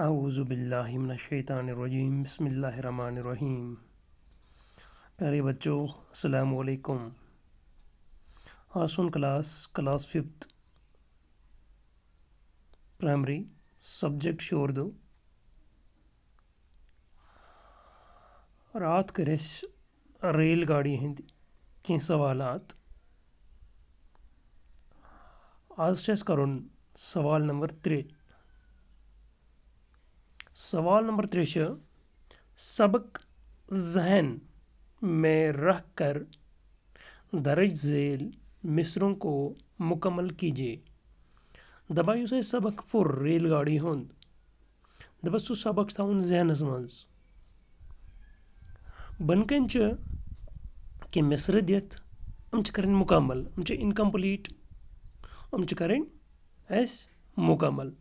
आऊज़बिल्लिमिनशैतानरजीम बसमीम प्यारे बच्चों अलकुम आसन हाँ, class class fifth primary subject शोर दो रात के रेस रेलगाड़ी हिंदी के सवाल आज टेस्ट करो सवाल नंबर त्रे सवाल नंबर तिरसठ सबक जहन में रख कर दरज झेल मिसरों को मुकम्मल कीजिए दबायु से सबक फुर रेलगाड़ी दबा सू सबक थाउन जहन मज बनकन कि मिसर दिथ अम कर मुकम्मल अम इनकम्प्लीट अम कर मुकम्मल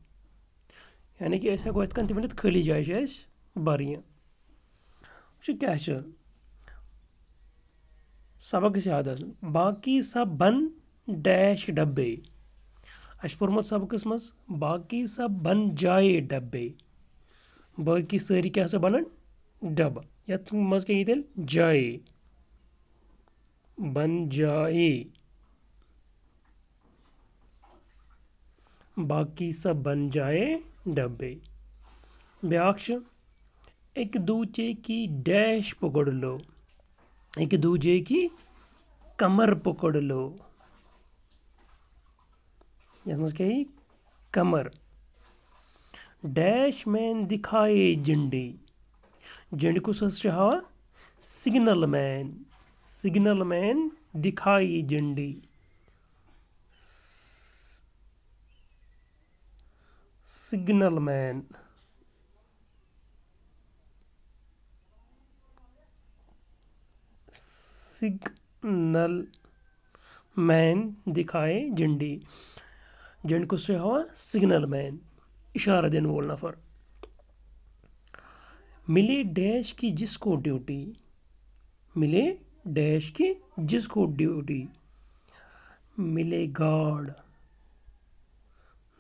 یعنی کہِ أسۍ ہٮ۪کو یِتھ کٔنۍ تہِ ؤنِتھ خٲلی جایہِ چھِ اَسہِ بَرٕنۍ وٕچھِو کیٛاہ چھِ سبق گژھِ یاد آسُن باقی سبَن ڈیش ڈَبے اَسہِ چھُ پوٚرمُت سبقَس منٛز باقی سبَن جایے ڈَبے باقی سٲری کیٛاہ سا بَنان ڈَبہٕ یَتھ منٛز کیٛاہ یی تیٚلہِ جایے بَن جایے باقی سب بن جائے डबे ब्याख एक दूजे की डैश पकड़ लो एक दूजे की कमर पकड़ लो ही कमर डैश मैन दिखाए झंडी झंडी कुछ हवा सिग्नल मैन सिग्नल मैन दिखाई झंडी सिग्नल मैन सिग्नल मैन दिखाए झंडी झंड को से हवा सिग्नल मैन इशारा देने वाला नफर मिले डैश की जिसको ड्यूटी मिले डैश की जिसको ड्यूटी मिले गार्ड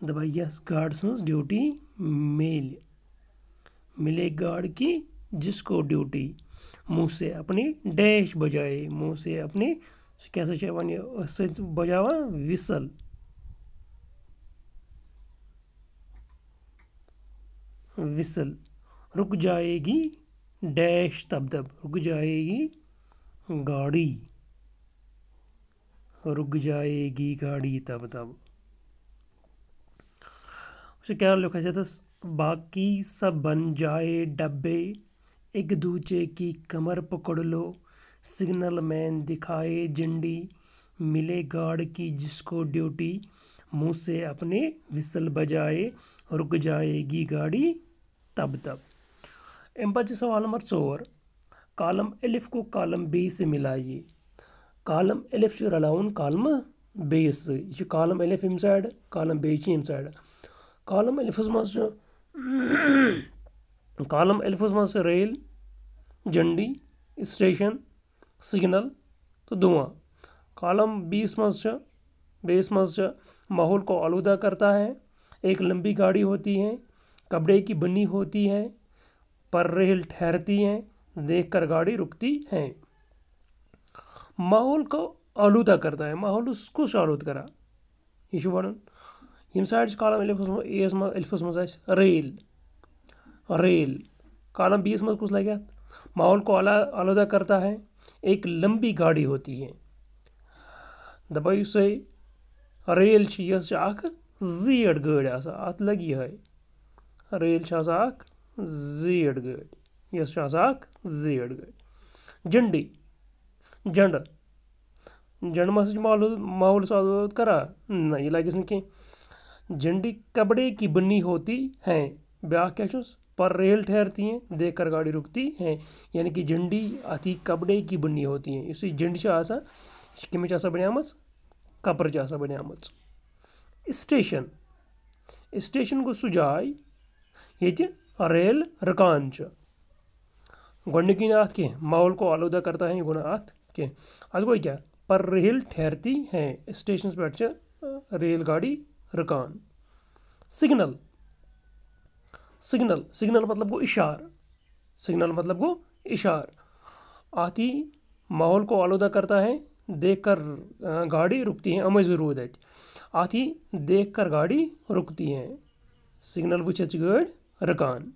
दबा यस गार्ड सन्स ड्यूटी मेल मिले गार्ड की जिसको ड्यूटी मुँह से अपनी डैश बजाए मुँह से अपने क्या से बजावा विसल विसल रुक जाएगी डैश तब तब रुक जाएगी गाड़ी रुक जाएगी गाड़ी तब तब क्या लिखा जाता तो बाकी सब बन जाए डब्बे एक दूजे की कमर पकड़ लो सिग्नल मैन दिखाए झंडी मिले गार्ड की जिसको ड्यूटी मुंह से अपने विसल बजाए रुक जाएगी गाड़ी तब तब एम पाचे सवाल नंबर चोर कॉलम एलिफ को कॉलम बी से मिलाइए कॉलम एलिफ रलाउन कॉलम बेस यह कॉलम एलिफ इम साइड कॉलम बे अम साइड کالم الفظ مز کالم الفظ مز रेल जंडी سٹیشن सिग्नल तो دعا کالم बीस مز بیس مز माहौल को आलूदा करता है एक लंबी गाड़ी होती है कपड़े की बनी होती है पर रेल ठहरती हैं देख कर गाड़ी रुकती है माहौल को आलूदा करता है माहौल उस कुछ आलूद करा ये वर्णन یِم سایڈ چھِ کالم الفس منٛز اے یَس منٛز الفس منٛز اَسہِ ریل ریل کالم بی یَس منٛز کُس لَگہِ اَتھ ماحول کو آلودہ کرتا ہے ایک لمبی گاڑی ہوتی ہے دَپان یُس یہِ ریل چھِ یہِ حظ چھِ اَکھ زیٖٹھ گٲڑۍ آسان اَتھ لَگہِ یِہوٚے ریل چھِ آسان اَکھ زیٖٹھ گٲڑۍ یہِ حظ چھِ آسان اَکھ زیٖٹھ گٲڑۍ جھنڈی جَنڈٕ جَنڈٕ ما ہَسا چھِ ماحول ماحولَس آلوٗد کَران نہ یہِ لَگٮ۪س نہٕ کینٛہہ झंडी कपड़े की बनी होती हैं ब्याह कैशों पर रेल ठहरती हैं देखकर गाड़ी रुकती हैं यानी कि झंडी अति कपड़े की बनी होती हैं इसी झंडी आसा कमें बन कपर बन स्टेशन स्टेशन को सह ये रेल रकान गोडनिकी ना अत कह माहौल को आलूदा करता है यह अत कह अत गो क्या पर रेल ठहरती हैं स्टेशन पे रेल गाड़ी रकान सिग्नल सिग्नल सिग्नल मतलब गो इशार सिग्नल मतलब गो इशार आती माहौल को आलूदा करता है देख कर गाड़ी रुकती है अमे जरूर आती देख कर गाड़ी रुकती है सिग्नल वच गाड़ रकान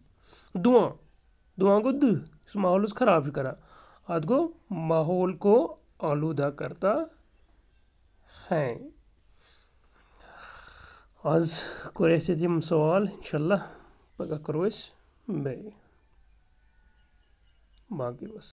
दुआ दुआ गो द माहौल खराब करा अत गो माहौल को आलूदा करता है آز کوٚر اَسہِ ییٚتہِ یِم سوال اِنشاء اللہ پَگاہ کَرو أسۍ بیٚیہِ باقٕے وَس